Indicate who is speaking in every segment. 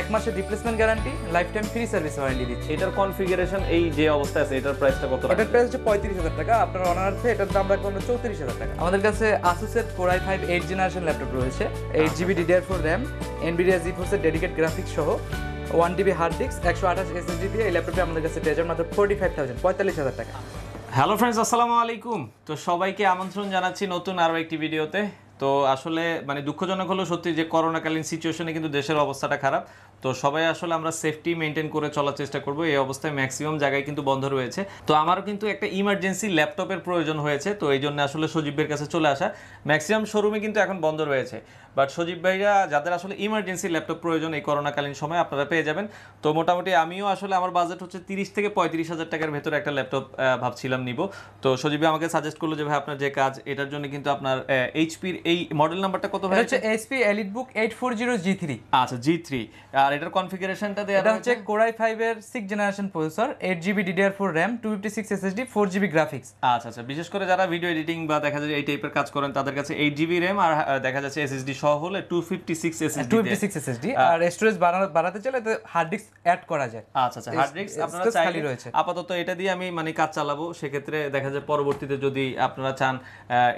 Speaker 1: এক মাসের replacement guarantee life time free service warranty দিচ্ছি এটার কনফিগারেশন এই যে অবস্থা আছে এটার প্রাইসটা কত এটার প্রাইস হচ্ছে পঁয়ত্রিশ হাজার টাকা আপনার অনার্থে এটার দাম রাখবো আমরা চৌত্রিশ হাজার টাকা আমাদের কাছে আসুসের four I five eight generation laptop রয়েছে eight GB DDR four RAM NVIDIA জি ফোর্সের ডেডিকেট গ্রাফিক্স সহ ওয়ান টিবি হার্ড ডিস্ক একশো আঠাশ এসএসডি দিয়ে এই ল্যাপটপটি আমাদের কাছে পেয়ে মাত্র ফোর্টি ফাইভ থাউজেন্ড পঁয়তাল্লিশ হাজার টাকা
Speaker 2: হ্যালো ফ্রেন্ডস আসসালামু আলাইকুম তো সবাইকে আমন্ত্রণ জানাচ্ছি নতুন আরও একটি ভিডিওতে তো আসলে মানে দুঃখজনক হলো সত্যি যে করোনাকালীন সিচুয়েশনে কিন্তু দেশের অবস্থাটা খারাপ তো সবাই আসলে আমরা সেফটি মেনটেন করে চলার চেষ্টা করব এই অবস্থায় ম্যাক্সিমাম জায়গায় কিন্তু বন্ধ রয়েছে তো আমারও কিন্তু একটা ইমার্জেন্সি ল্যাপটপের প্রয়োজন হয়েছে তো এই জন্য আসলে সজীবের কাছে চলে আসা ম্যাক্সিমাম শোরুমে কিন্তু এখন বন্ধ রয়েছে বাট সজীব ভাইরা যাদের আসলে ইমার্জেন্সি ল্যাপটপ প্রয়োজন এই করোনাকালীন সময় আপনারা পেয়ে যাবেন তো মোটামুটি আমিও আসলে আমার বাজেট হচ্ছে তিরিশ থেকে পঁয়ত্রিশ হাজার টাকার ভেতরে একটা ল্যাপটপ ভাবছিলাম নিব তো সজীব আমাকে সাজেস্ট করলো যে ভাই আপনার যে কাজ এটার জন্য কিন্তু আপনার
Speaker 1: এইচপির এই মডেল নাম্বারটা কত হচ্ছে এইচপি এলিট বুক eight four zero G three আচ্ছা জি থ্রি আর এটার কনফিগারেশনটা দেয়া হচ্ছে কোরাই 5 এর 6 জেনারেশন প্রসেসর এইট জিবি ডিডিআর4 RAM 256 SSD four GB graphics আচ্ছা আচ্ছা বিশেষ করে যারা ভিডিও এডিটিং বা দেখা যায় এই টাইপের কাজ করেন তাদের
Speaker 2: কাছে এইট জিবি RAM আর দেখা যাচ্ছে SSD সহ হলে 256 SSD 256 SSD আর স্টোরেজ
Speaker 1: বাড়াতে চাইলে হার্ড ডিস্ক অ্যাড করা যায় আচ্ছা আচ্ছা হার্ড ডিস্ক আপনারা চাইলে রয়েছে
Speaker 2: আপাতত এটা দিয়ে আমি মানে কাজ চালাবো সেক্ষেত্রে দেখা যায় পরবর্তীতে যদি আপনারা চান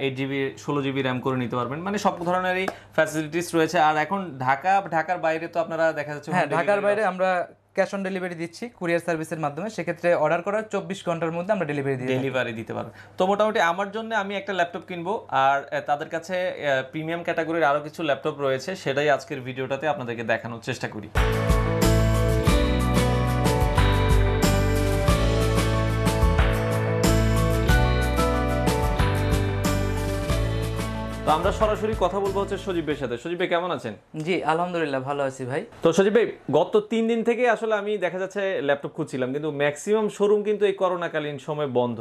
Speaker 2: এইট জিবি ষোলো জিবি
Speaker 1: RAM করে নিতে পারবেন মানে সব ধরনেরই ফ্যাসিলিটিস রয়েছে আর এখন ঢাকা ঢাকার বাইরে তো আপনারা দেখা হ্যাঁ ঢাকার বাইরে আমরা ক্যাশ অন ডেলিভারি দিচ্ছি কুরিয়ার সার্ভিসের মাধ্যমে সেক্ষেত্রে অর্ডার করার চব্বিশ ঘন্টার মধ্যে আমরা ডেলিভারি দিই ডেলিভারি দিতে পারবো তো মোটামুটি আমার জন্য আমি একটা ল্যাপটপ কিনবো আর তাদের
Speaker 2: কাছে প্রিমিয়াম ক্যাটাগরির আরও কিছু ল্যাপটপ রয়েছে সেটাই আজকের ভিডিওটাতে আপনাদেরকে দেখানোর চেষ্টা করি তো আমরা সরাসরি কথা বলবো হচ্ছে সজীব ভাইয়ের সাথে সজীব ভাই কেমন আছেন জি আলহামদুলিল্লাহ ভালো আছি ভাই তো সজীব ভাই গত তিন দিন থেকে আসলে আমি দেখা যাচ্ছে ল্যাপটপ খুঁজছিলাম কিন্তু ম্যাক্সিমাম শোরুম কিন্তু এই করোনাকালীন
Speaker 1: সময় বন্ধ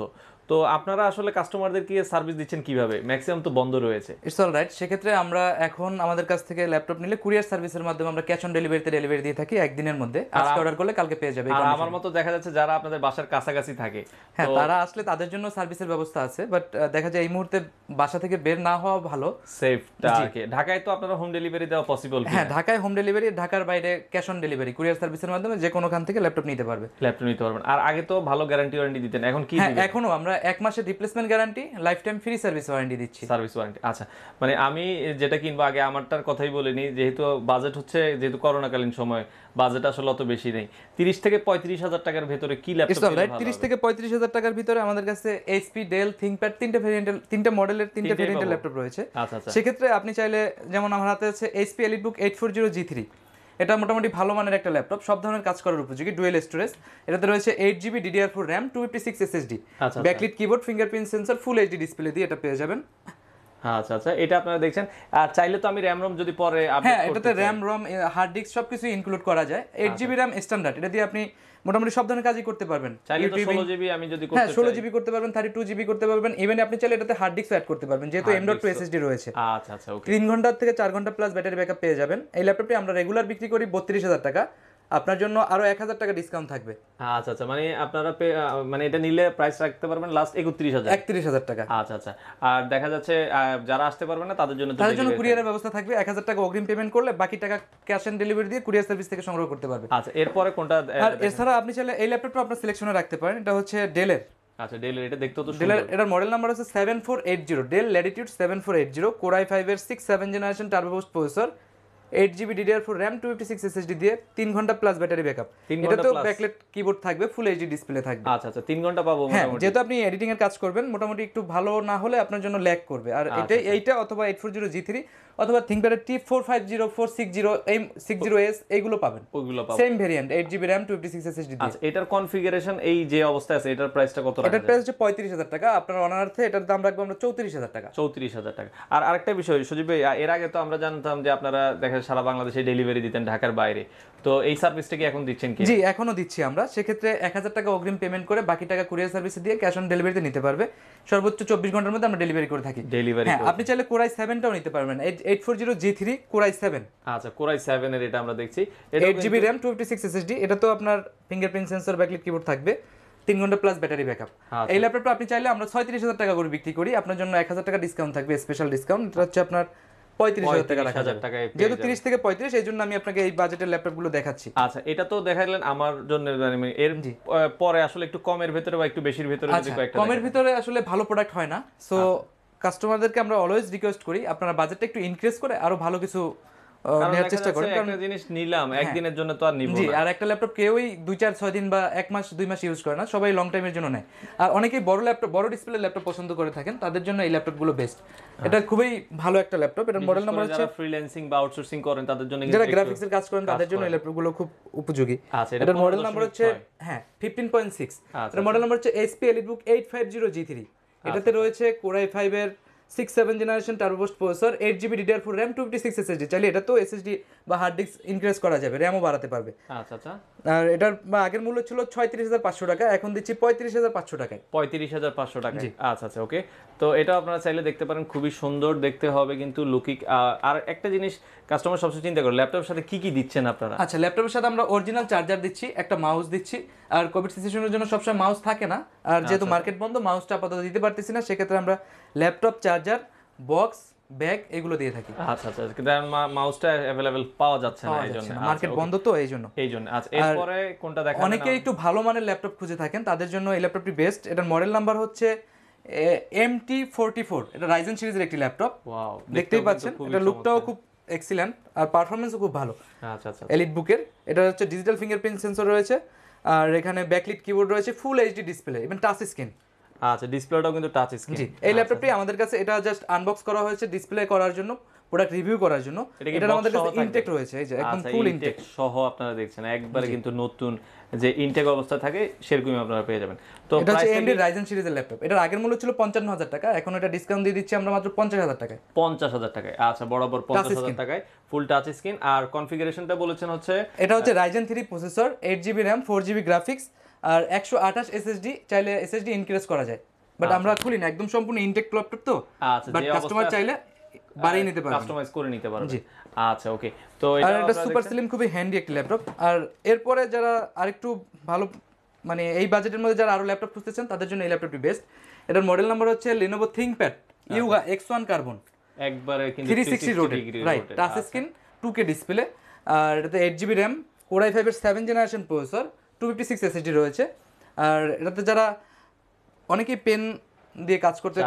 Speaker 1: তো আপনারা আসলে কাস্টমারদেরকে সার্ভিস দিচ্ছেন কিভাবে ম্যাক্সিমাম তো বন্ধ রয়েছে ইটস অল রাইট সেক্ষেত্রে আমরা এখন আমাদের কাছ থেকে ল্যাপটপ নিলে কুরিয়ার সার্ভিসের মাধ্যমে আমরা ক্যাশ অন ডেলিভারিতে ডেলিভারি দিয়ে থাকি একদিনের মধ্যে আজকে অর্ডার করলে কালকে পেয়ে যাবে আমার
Speaker 2: মতো দেখা যাচ্ছে যারা আপনাদের বাসার কাছাকাছি থাকে
Speaker 1: হ্যাঁ তারা আসলে তাদের জন্য সার্ভিসের ব্যবস্থা আছে বাট দেখা যায় এই মুহূর্তে বাসা থেকে বের না হওয়া ভালো সেফটা ঢাকায় তো আপনারা হোম ডেলিভারি দেওয়া পসিবল হ্যাঁ ঢাকায় হোম ডেলিভারি ঢাকার বাইরে ক্যাশ অন ডেলিভারি কুরিয়ার সার্ভিসের মাধ্যমে যে কোনোখান থেকে ল্যাপটপ নিতে পারবে ল্যাপটপ নিতে পারবেন আর আগে তো ভালো গ্যারান্টি ওয়ারেন্টি দিতেন এখন কি হ্যাঁ, এখনো আমরা এক মাসের replacement guarantee life time free service warranty দিচ্ছি সার্ভিস ওয়ারেন্টি আচ্ছা
Speaker 2: মানে আমি যেটা কিনবো আগে আমারটার কথাই বলিনি যেহেতু বাজেট হচ্ছে যেহেতু করোনাকালীন সময় বাজেট আসলে অত বেশি নেই তিরিশ থেকে পঁয়ত্রিশ হাজার টাকার ভেতরে কি ল্যাপটপ তিরিশ
Speaker 1: থেকে পঁয়ত্রিশ হাজার টাকার ভিতরে আমাদের কাছে এইচপি ডেল থিঙ্কপ্যাড তিনটা ভেরিয়েন্টের তিনটা মডেলের তিনটা ভেরিয়েন্টের ল্যাপটপ রয়েছে আচ্ছা, আচ্ছা। সেক্ষেত্রে আপনি চাইলে যেমন আমার হাতে আছে HP EliteBook eight four zero G three এটা মোটামুটি ভালো মানের একটা ল্যাপটপ সব ধরনের কাজ করার উপযোগী ডুয়েল স্টোরেজ এটাতে রয়েছে eight GB DDR four RAM two fifty six SSD backlit keyboard fingerprint sensor full HD display দিয়ে এটা পেয়ে যাবেন
Speaker 2: আচ্ছা আচ্ছা এটা আপনারা দেখছেন আর চাইলে তো আমি র্যাম রম যদি পরে হ্যাঁ এটাতে র্যাম
Speaker 1: রম হার্ড ডিস্ক সবকিছু ইনক্লুড করা যায় এইট জিবি র্যাম স্ট্যান্ডার্ড এটা দিয়ে আপনি মোটামুটি সব ধরনের কাজই করতে পারবেন আমি যদি হ্যাঁ ষোলো জিবি করতে পারবেন থার্টি টু জিবি করতে পারবেন ইভেন আপনি চাইলে এটাতে হার্ড ডিস্ক অ্যাড করতে পারবেন যেহেতু এম টু এসএসডি রয়েছে আচ্ছা, আচ্ছা, তিন ঘন্টা থেকে চার ঘন্টা প্লাস ব্যাটারি ব্যাকআপ পেয়ে যাবেন এই ল্যাপটপটি আমরা রেগুলার বিক্রি করি বত্রিশ হাজার টাকা আপনার জন্য আরো এক হাজার টাকা ডিসকাউন্ট থাকবে
Speaker 2: আচ্ছা আচ্ছা মানে আপনারা মানে এটা নিলে প্রাইস রাখতে পারবেন লাস্ট একত্রিশ হাজার একত্রিশ হাজার টাকা আচ্ছা আচ্ছা আর দেখা যাচ্ছে যারা আসতে পারবে না তাদের জন্য তাদের জন্য কুরিয়ারের
Speaker 1: ব্যবস্থা থাকবে এক হাজার টাকা অগ্রিম পেমেন্ট করলে বাকি টাকা ক্যাশ অন ডেলিভারি দিয়ে কুরিয়ার সার্ভিস থেকে সংগ্রহ করতে পারবে আচ্ছা
Speaker 2: এরপরে কোনটা আর এছাড়া
Speaker 1: আপনি চাইলে এই ল্যাপটপটা আপনার সিলেকশনে রাখতে পারেন এটা হচ্ছে ডেলের আচ্ছা এর এটা দেখতে তো ডেল এটার মডেল নাম্বার হচ্ছে seven four eight zero Dell Latitude seven four eight zero core i এর six seven generation turbo boost processor eight GB DDR four RAM two fifty six SSD দিয়ে তিন ঘন্টা প্লাস ব্যাটারি এটা তো ব্যাকলেট কিবোর্ড থাকবে ফুল HD display থাকবে আচ্ছা আচ্ছা তিন ঘন্টা পাবো হ্যাঁ যেহেতু আপনি এডিটিং এর কাজ করবেন মোটামুটি একটু ভালো না হলে আপনার জন্য ল্যাক করবে আর আচ্ছা, এটা আচ্ছা। এইটা অথবা eight four zero G three অথবা T four five zero four six zero M six zero S এইগুলো পাবেন ওইগুলো পাবেন same variant eight GB RAM two fifty six SSD আচ্ছা
Speaker 2: এটার কনফিগারেশন এই যে অবস্থা আছে এটার প্রাইসটা কত এটার প্রাইস হচ্ছে পঁয়ত্রিশ হাজার টাকা আপনার অনার্থে এটার দাম রাখবো আমরা চৌত্রিশ হাজার টাকা চৌত্রিশ হাজার টাকা আর আরেকটা বিষয় সুজিব ভাই এর আগে তো আমরা জানতাম যে আপনারা দেখা দেখা সারা বাংলাদেশে ডেলিভারি দিতেন ঢাকার বাইরে তো এই সার্ভিসটা কি এখন দিচ্ছেন কি
Speaker 1: জি এখনো দিচ্ছি আমরা সেক্ষেত্রে এক হাজার টাকা অগ্রিম পেমেন্ট করে বাকি টাকা কুরিয়ার সার্ভিসে দিয়ে ক্যাশ অন ডেলিভারিতে নিতে পারবে সর্বোচ্চ চব্বিশ ঘন্টার মধ্যে আমরা ডেলিভারি করে থাকি ডেলিভারি হ্যাঁ, আপনি চাইলে কোরাই সেভেনটাও নিতে পারবেন eight eight four zero G three core i seven আচ্ছা কোরাই সেভেনের এটা আমরা দেখছি eight GB RAM two fifty six SSD এটা তো আপনার ফিঙ্গারপ্রিন্ট সেন্সর ব্যাকলিট কিবোর্ড থাকবে তিন ঘন্টা প্লাস ব্যাটারি ব্যাকআপ এই ল্যাপটপটা আপনি চাইলে আমরা ছয়ত্রিশ হাজার টাকা করে বিক্রি করি আপনার জন্য এক হাজার টাকা ডিসকাউন্ট থাকবে স্পেশাল ডিসকাউন্ট এটা হচ্ছে আপনার পঁয়ত্রিশ হাজার টাকা রাখা যাবে যেহেতু তিরিশ থেকে পঁয়ত্রিশ এই জন্য আমি আপনাকে এই বাজেটের ল্যাপটপগুলো দেখাচ্ছি
Speaker 2: আচ্ছা এটা তো দেখাইলেন আমার জন্য মানে এর পরে আসলে একটু কমের ভেতরে বা একটু বেশির ভেতরে আচ্ছা, কমের
Speaker 1: ভেতরে আসলে ভালো প্রোডাক্ট হয় না সো কাস্টমারদেরকে আচ্ছা। আমরা অলওয়েজ রিকোয়েস্ট করি আপনারা বাজেটটা একটু ইনক্রিজ করে আরো ভালো কিছু নেওয়ার চেষ্টা করেন কারণ
Speaker 2: জিনিস নিলাম হ্যাঁ। একদিনের
Speaker 1: জন্য তো আর নিব না আর একটা ল্যাপটপ কেউই দুই চার ছয় দিন বা এক মাস দুই মাস ইউজ করে না সবাই লং টাইমের জন্য নেয় আর অনেকেই বড় ল্যাপটপ বড় ডিসপ্লে ল্যাপটপ পছন্দ করে থাকেন তাদের জন্য এই ল্যাপটপগুলো বেস্ট হ্যাঁ। এটা খুবই ভালো একটা ল্যাপটপ এটার মডেল নাম্বার হচ্ছে ফ্রিল্যান্সিং বা আউটসোর্সিং করেন তাদের জন্য যারা গ্রাফিক্স এর কাজ করেন তাদের জন্য এই ল্যাপটপগুলো খুব উপযোগী আচ্ছা এটার মডেল নাম্বার হচ্ছে হ্যাঁ 15.6 আচ্ছা, এটার মডেল নাম্বার আচ্ছা। হচ্ছে HP EliteBook 850G3 এটাতে আচ্ছা, রয়েছে কোরাই 5 এর six seven generation turbo boost processor eight GB DDR four RAM two fifty six SSD চাইলে এটা তো এসএসডি বা হার্ড ডিস্ক ইনক্রিজ করা যাবে র্যামও বাড়াতে পারবে আচ্ছা আচ্ছা আর এটার আগের মূল্য ছিল ছয়ত্রিশ হাজার পাঁচশো টাকা এখন দিচ্ছি পঁয়ত্রিশ হাজার পাঁচশো টাকায়
Speaker 2: পঁয়ত্রিশ হাজার পাঁচশো টাকা আচ্ছা আচ্ছা ওকে তো এটা আপনারা চাইলে দেখতে পারেন খুবই সুন্দর দেখতে হবে কিন্তু লুকিক আর একটা জিনিস কাস্টমার সবসময় চিন্তা করো ল্যাপটপের সাথে কি কি দিচ্ছেন আপনারা আচ্ছা
Speaker 1: ল্যাপটপের সাথে আমরা অরিজিনাল চার্জার দিচ্ছি একটা মাউস দিচ্ছি আর কোভিড সিচুয়েশনের জন্য সবসময় মাউস থাকে না আর আচ্ছা, যেহেতু মার্কেট আচ্ছা। বন্ধ মাউসটা আপাতত দিতে পারতেছি না সেক্ষেত্রে আমরা laptop charge charger box bag এগুলো দিয়ে থাকি আচ্ছা আচ্ছা,
Speaker 2: আচ্ছা কিন্তু মাউসটা अवेलेबल পাওয়া যাচ্ছে না এইজন্য মার্কেট আচ্ছা, বন্ধ তো
Speaker 1: এইজন্য এইজন্য আচ্ছা এরপরে কোনটা দেখা অনেকে একটু ভালো মানের ল্যাপটপ খুঁজে থাকেন তাদের জন্য এই ল্যাপটপটি বেস্ট এটার মডেল নাম্বার হচ্ছে MT44 এটা Ryzen সিরিজের একটি ল্যাপটপ ওয়াও দেখতেই পাচ্ছেন এটা লুকটাও খুব এক্সিলেন্ট আর পারফরম্যান্সও খুব ভালো আচ্ছা আচ্ছা, আচ্ছা। এলিট বুকের এটা হচ্ছে ডিজিটাল ফিঙ্গারপ্রিন্ট সেন্সর রয়েছে আর এখানে ব্যাকলিট কিবোর্ড রয়েছে full HD display even touch screen আচ্ছা ডিসপ্লেটাও কিন্তু টাচ স্ক্রিন এই ল্যাপটপটি আচ্ছা, আচ্ছা। আমাদের কাছে এটা জাস্ট আনবক্স করা হয়েছে ডিসপ্লে করার জন্য প্রোডাক্ট রিভিউ করার জন্য এটা আমাদের কাছে ইনটেক রয়েছে এই যে একদম ফুল আচ্ছা, ইনটেক
Speaker 2: সহ আপনারা দেখছেন একবারে কিন্তু নতুন যে ইনটেক অবস্থা থাকে সেরকমই আপনারা পেয়ে যাবেন তো এটা হচ্ছে এমডি রাইজেন
Speaker 1: সিরিজের ল্যাপটপ এটার আগের মূল্য ছিল 55000 টাকা এখন এটা ডিসকাউন্ট দিয়ে দিচ্ছি আমরা মাত্র 50000 টাকায়
Speaker 2: 50000 টাকায় আচ্ছা বরাবর 50000 টাকায় ফুল টাচ স্ক্রিন আর কনফিগারেশনটা বলেছেন হচ্ছে এটা হচ্ছে
Speaker 1: Ryzen 3 processor 8GB RAM 4GB graphics আর একশো আঠাশ এসএসডি চাইলে এসএসডি ইনক্রিজ করা যায় বাট আচ্ছা, আমরা আচ্ছা। খুলি না একদম সম্পূর্ণ ইনটেক ল্যাপটপ তো আচ্ছা, বাট কাস্টমার চাইলে বাড়িয়ে নিতে পারবে কাস্টমাইজ করে নিতে পারবে জি
Speaker 2: আচ্ছা ওকে তো এটা একটা সুপার স্লিম
Speaker 1: খুবই হ্যান্ডি একটা ল্যাপটপ আর এরপরে যারা আরেকটু ভালো মানে এই বাজেটের মধ্যে যারা আরো ল্যাপটপ খুঁজতেছেন তাদের জন্য এই ল্যাপটপটি বেস্ট এটার মডেল নাম্বার হচ্ছে Lenovo ThinkPad Yoga X one carbon একবারে কিন্তু 360 rotate touch screen 2K display আর এটাতে 8GB RAM Core i5 এর seven generation processor two fifty six SSD রয়েছে আর এটাতে যারা অনেকেই পেন দিয়ে কাজ করতে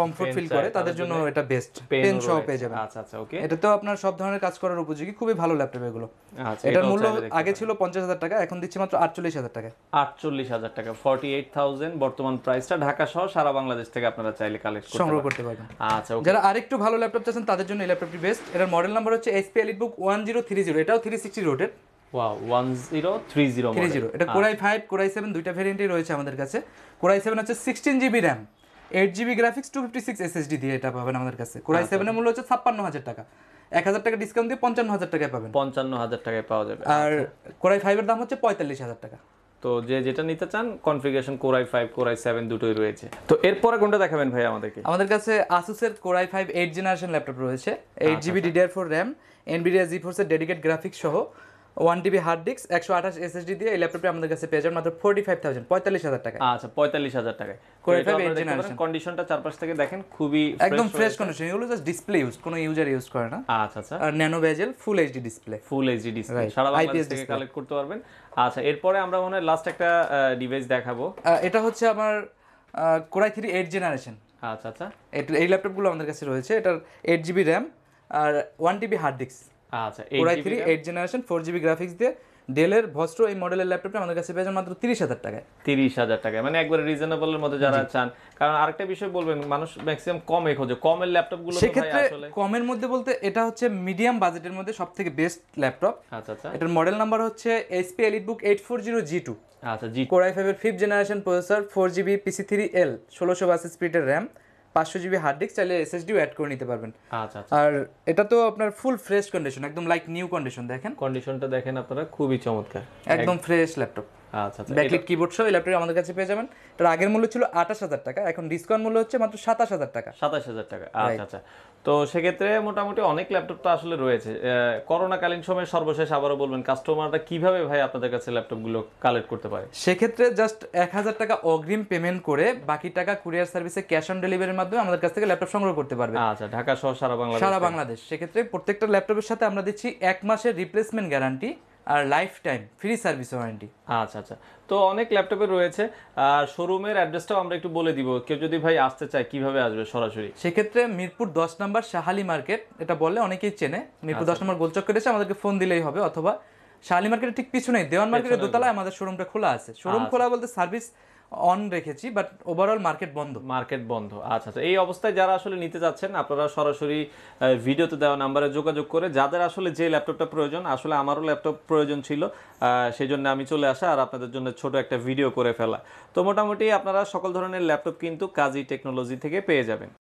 Speaker 1: কমফোর্ট ফিল করে তাদের জন্য এটা বেস্ট পেন সহ পেয়ে যাবেন আচ্ছা আচ্ছা ওকে এটা তো আপনার সব ধরনের কাজ করার উপযোগী খুবই ভালো ল্যাপটপ এগুলো আচ্ছা, এটার মূল্য আগে ছিল পঞ্চাশ হাজার টাকা এখন দিচ্ছি মাত্র আটচল্লিশ হাজার টাকা
Speaker 2: আটচল্লিশ হাজার টাকা ফর্টি এইট থাউজেন্ড
Speaker 1: বর্তমান প্রাইসটা ঢাকা সহ সারা বাংলাদেশ থেকে আপনারা চাইলে কালেক্ট সংগ্রহ করতে পারবেন আচ্ছা যারা আরেকটু ভালো ল্যাপটপ চাচ্ছেন তাদের জন্য এই ল্যাপটপটি বেস্ট এটার মডেল নাম্বার হচ্ছে এসপি থ্রি জিরো এটাও থ্রি সিক্সটি রোটেড ওয়াও 1030
Speaker 2: 30 এটা কোরাই
Speaker 1: কোরাই 7 রয়েছে আমাদের কাছে কোরাই 7 হচ্ছে 16 GB RAM 8 GB graphics 256 SSD দিয়ে এটা পাবেন আমাদের কাছে কোরাই 7 এর আচ্ছা। মূল্য হচ্ছে 56000 টাকা এক হাজার টাকা ডিসকাউন্ট দিয়ে পঞ্চান্ন হাজার টাকায় পাবেন পঞ্চান্ন হাজার টাকায় পাওয়া যাবে আর কোরাই আচ্ছা। ফাইভের দাম হচ্ছে পঁয়তাল্লিশ হাজার টাকা
Speaker 2: তো যে যেটা নিতে চান configuration core i five core i seven দুটোই রয়েছে তো এরপরে কোনটা দেখাবেন ভাই আমাদেরকে
Speaker 1: আমাদের কাছে আসুসের core i five eight generation laptop রয়েছে eight GB DDR four RAM NVIDIA জি ফোর্সের ডেডিকেট গ্রাফিক্স সহ ওয়ান টিবি হার্ড ডিস্ক একশো আঠাশ এসএসডি দিয়ে এই ল্যাপটপটি আমাদের কাছে পেয়ে যাবেন মাত্র ফোর্টি ফাইভ থাউজেন্ড পঁয়তাল্লিশ হাজার টাকা আচ্ছা পঁয়তাল্লিশ হাজার টাকা ফাইভ টাকায় কন্ডিশনটা চারপাশ থেকে
Speaker 2: দেখেন খুবই একদম ফ্রেশ
Speaker 1: কন্ডিশন এগুলো জাস্ট ডিসপ্লে ইউজ কোনো ইউজার ইউজ করে না আচ্ছা আচ্ছা আর nano bezel full HD display full HD display সারা বাংলাদেশ থেকে কালেক্ট করতে পারবেন আচ্ছা
Speaker 2: এরপরে আমরা মনে হয় লাস্ট একটা
Speaker 1: ডিভাইস দেখাবো এটা হচ্ছে আমার কোরাই থ্রি এইট জেনারেশন আচ্ছা আচ্ছা এই ল্যাপটপগুলো আমাদের কাছে রয়েছে এটার এইট জিবি র্যাম আর ওয়ান টিবি হার্ড ডিস্ক আচ্ছা, মানে কমের মধ্যে বলতে এটা হচ্ছে মিডিয়াম বাজেটের মধ্যে সব থেকে বেস্ট ল্যাপটপ এটার মডেল নাম্বার হচ্ছে এসপি এলিট বুক eight four zero G two আচ্ছা G core i generation processor four GB PC three L ষোলোশো বাস এর র্যাম পাঁচশো জিবি হার্ড ডিস্ক চাইলে এসএসডিও অ্যাড করে নিতে পারবেন আচ্ছা, আচ্ছা আর এটা তো আপনার ফুল ফ্রেশ কন্ডিশন একদম লাইক নিউ কন্ডিশন দেখেন কন্ডিশনটা দেখেন আপনারা খুবই চমৎকার একদম ফ্রেশ ল্যাপটপ আচ্ছা, আচ্ছা, ব্যাকলিট কিবোর্ড সহ ল্যাপটপ আমাদের কাছে পেয়ে যাবেন তার আগের মূল্য ছিল আঠাশ হাজার টাকা এখন ডিসকাউন্ট মূল্য হচ্ছে মাত্র সাতাশ হাজার টাকা সাতাশ হাজার টাকা আচ্ছা
Speaker 2: আচ্ছা তো সেক্ষেত্রে মোটামুটি অনেক ল্যাপটপ তো আসলে রয়েছে করোনাকালীন সময়ে সর্বশেষ আবারও বলবেন কাস্টমাররা
Speaker 1: কিভাবে ভাই আপনাদের কাছে ল্যাপটপগুলো কালেক্ট করতে পারে সেক্ষেত্রে জাস্ট এক হাজার টাকা অগ্রিম পেমেন্ট করে বাকি টাকা কুরিয়ার সার্ভিসে ক্যাশ অন ডেলিভারির মাধ্যমে আমাদের কাছ থেকে ল্যাপটপ সংগ্রহ করতে পারবে আচ্ছা ঢাকা সহ সারা বাংলাদেশ সারা বাংলাদেশ সেক্ষেত্রে প্রত্যেকটা ল্যাপটপের সাথে আমরা দিচ্ছি এক মাসের রিপ্লেসমেন্ট গ্যারান্টি আর life time free service warranty আচ্ছা আচ্ছা তো অনেক ল্যাপটপে রয়েছে আর শোরুমের অ্যাড্রেসটাও আমরা একটু বলে দিব কেউ যদি ভাই আসতে চায় কিভাবে আসবে সরাসরি সেক্ষেত্রে মিরপুর দশ নম্বর শাহালি মার্কেট এটা বললে অনেকেই চেনে মিরপুর আচ্ছা, দশ নম্বর আচ্ছা। গোলচক্কর এসে আমাদেরকে ফোন দিলেই হবে অথবা শাহালি মার্কেটের ঠিক পিছনেই দেওয়ান মার্কেটের দোতলায় আমাদের শোরুমটা খোলা আছে শোরুম আচ্ছা। খোলা বলতে সার্ভিস অন রেখেছি বাট ওভারঅল মার্কেট বন্ধ মার্কেট বন্ধ আচ্ছা আচ্ছা এই অবস্থায় যারা আসলে নিতে যাচ্ছেন আপনারা সরাসরি
Speaker 2: ভিডিওতে দেওয়া নাম্বারে যোগাযোগ করে যাদের আসলে যে ল্যাপটপটা প্রয়োজন আসলে আমারও ল্যাপটপ প্রয়োজন ছিল সেই জন্য আমি চলে আসা আর আপনাদের জন্য ছোট একটা ভিডিও করে ফেলা তো মোটামুটি আপনারা
Speaker 1: সকল ধরনের ল্যাপটপ কিন্তু কাজী টেকনোলজি থেকে পেয়ে যাবেন